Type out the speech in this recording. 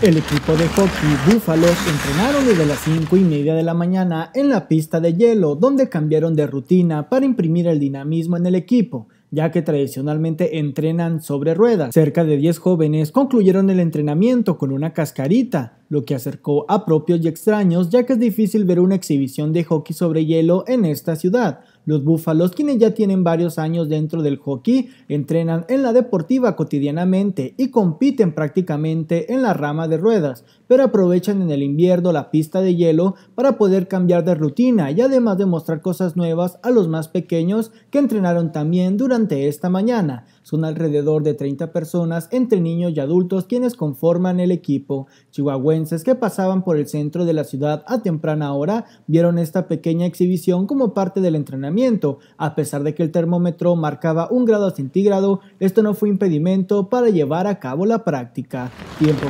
El equipo de hockey Búfalos entrenaron desde las 5 y media de la mañana en la pista de hielo, donde cambiaron de rutina para imprimir el dinamismo en el equipo, ya que tradicionalmente entrenan sobre ruedas. Cerca de 10 jóvenes concluyeron el entrenamiento con una cascarita, lo que acercó a propios y extraños, ya que es difícil ver una exhibición de hockey sobre hielo en esta ciudad. Los búfalos, quienes ya tienen varios años dentro del hockey, entrenan en la deportiva cotidianamente y compiten prácticamente en la rama de ruedas, pero aprovechan en el invierno la pista de hielo para poder cambiar de rutina y además demostrar mostrar cosas nuevas a los más pequeños que entrenaron también durante esta mañana. Son alrededor de 30 personas entre niños y adultos quienes conforman el equipo. Chihuahua que pasaban por el centro de la ciudad a temprana hora vieron esta pequeña exhibición como parte del entrenamiento. A pesar de que el termómetro marcaba un grado centígrado, esto no fue impedimento para llevar a cabo la práctica. Tiempo.com.mx